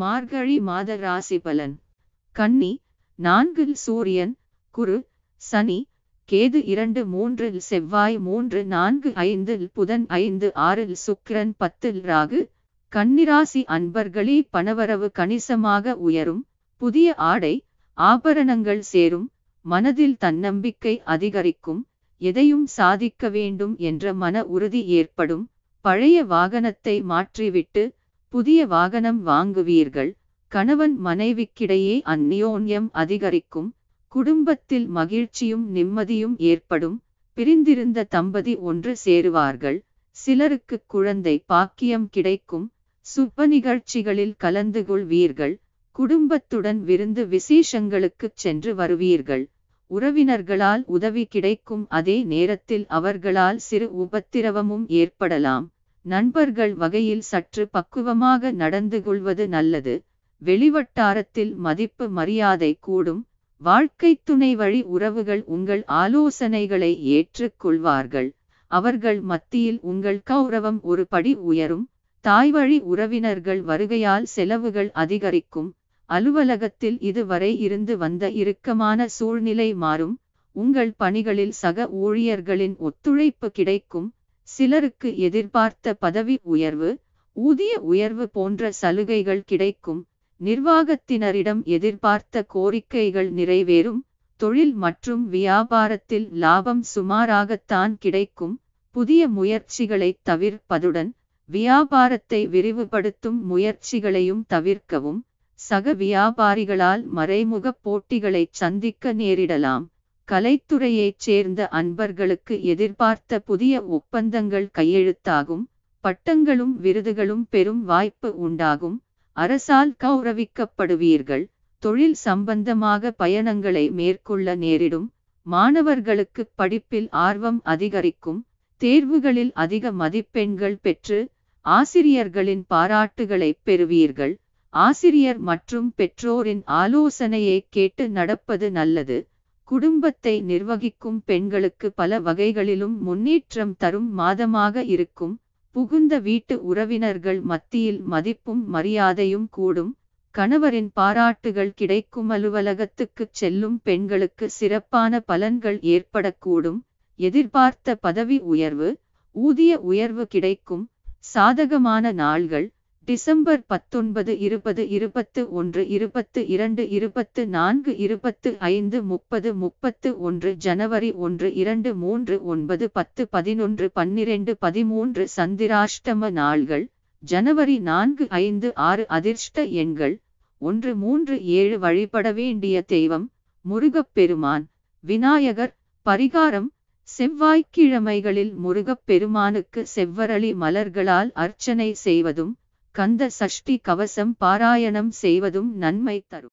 மார்கழி மாத ராசி பலன் கன்னி நான்கில் சூரியன் குரு சனி கேது இரண்டு மூன்றில் செவ்வாய் மூன்று நான்கு ஐந்தில் புதன் ஐந்து ஆறில் சுக்கிரன் பத்தில் ராகு கன்னிராசி அன்பர்களே பணவரவு கணிசமாக உயரும் புதிய ஆடை ஆபரணங்கள் சேரும் மனதில் தன்னம்பிக்கை அதிகரிக்கும் எதையும் சாதிக்க வேண்டும் என்ற மன உறுதி ஏற்படும் பழைய வாகனத்தை மாற்றிவிட்டு புதிய வாகனம் வாங்குவீர்கள் கணவன் மனைவிக்கிடையே அந்நியோன்யம் அதிகரிக்கும் குடும்பத்தில் மகிழ்ச்சியும் நிம்மதியும் ஏற்படும் பிரிந்திருந்த தம்பதி ஒன்று சேருவார்கள் சிலருக்கு குழந்தை பாக்கியம் கிடைக்கும் சுப்ப நிகழ்ச்சிகளில் கலந்து கொள்வீர்கள் குடும்பத்துடன் விருந்து விசேஷங்களுக்கு சென்று வருவீர்கள் உறவினர்களால் உதவி கிடைக்கும் அதே நேரத்தில் அவர்களால் சிறு உபத்திரவமும் ஏற்படலாம் நண்பர்கள் வகையில் சற்று பக்குவமாக நடந்து கொள்வது நல்லது வெளிவட்டாரத்தில் மதிப்பு மரியாதை கூடும் வாழ்க்கை துணை வழி உறவுகள் உங்கள் ஆலோசனைகளை ஏற்றுக்கொள்வார்கள் அவர்கள் மத்தியில் உங்கள் கௌரவம் ஒரு படி உயரும் தாய்வழி உறவினர்கள் வருகையால் செலவுகள் அதிகரிக்கும் அலுவலகத்தில் இதுவரை இருந்து வந்த இறுக்கமான சூழ்நிலை மாறும் உங்கள் பணிகளில் சக ஊழியர்களின் ஒத்துழைப்பு கிடைக்கும் சிலருக்கு எதிர்பார்த்த பதவி உயர்வு ஊதிய உயர்வு போன்ற சலுகைகள் கிடைக்கும் நிர்வாகத்தினரிடம் எதிர்பார்த்த கோரிக்கைகள் நிறைவேறும் தொழில் மற்றும் வியாபாரத்தில் லாபம் சுமாராகத்தான் கிடைக்கும் புதிய முயற்சிகளை தவிர்ப்பதுடன் வியாபாரத்தை விரிவுபடுத்தும் முயற்சிகளையும் தவிர்க்கவும் சக வியாபாரிகளால் மறைமுக போட்டிகளை சந்திக்க நேரிடலாம் கலைத்துறையைச் சேர்ந்த அன்பர்களுக்கு எதிர்பார்த்த புதிய ஒப்பந்தங்கள் கையெழுத்தாகும் பட்டங்களும் விருதுகளும் பெரும் வாய்ப்பு உண்டாகும் அரசால் கௌரவிக்கப்படுவீர்கள் தொழில் சம்பந்தமாக பயணங்களை மேற்கொள்ள நேரிடும் மாணவர்களுக்கு படிப்பில் ஆர்வம் அதிகரிக்கும் தேர்வுகளில் அதிக மதிப்பெண்கள் பெற்று ஆசிரியர்களின் பாராட்டுகளை பெறுவீர்கள் ஆசிரியர் மற்றும் பெற்றோரின் ஆலோசனையை கேட்டு நடப்பது நல்லது குடும்பத்தை நிர்வகிக்கும் பெண்களுக்கு பல வகைகளிலும் முன்னேற்றம் தரும் மாதமாக இருக்கும் புகுந்த வீட்டு உறவினர்கள் மத்தியில் மதிப்பும் மரியாதையும் கூடும் கணவரின் பாராட்டுகள் கிடைக்கும் அலுவலகத்துக்குச் செல்லும் பெண்களுக்கு சிறப்பான பலன்கள் ஏற்படக்கூடும் எதிர்பார்த்த பதவி உயர்வு ஊதிய உயர்வு கிடைக்கும் சாதகமான நாள்கள் டிசம்பர் பத்தொன்பது இருபது இருபத்து ஒன்று இருபத்து இரண்டு இருபத்து நான்கு இருபத்து ஐந்து முப்பது முப்பத்து ஒன்று ஜனவரி ஒன்று இரண்டு மூன்று ஒன்பது பத்து பதினொன்று பன்னிரண்டு பதிமூன்று சந்திராஷ்டம நாள்கள் ஜனவரி நான்கு ஐந்து ஆறு அதிர்ஷ்ட எண்கள் ஒன்று மூன்று ஏழு வழிபட வேண்டிய தெய்வம் முருகப்பெருமான் விநாயகர் பரிகாரம் செவ்வாய்க்கிழமைகளில் முருகப்பெருமானுக்கு செவ்வரளி மலர்களால் அர்ச்சனை செய்வதும் கந்த சஷ்டி கவசம் பாராயணம் செய்வதும் நன்மை தரும்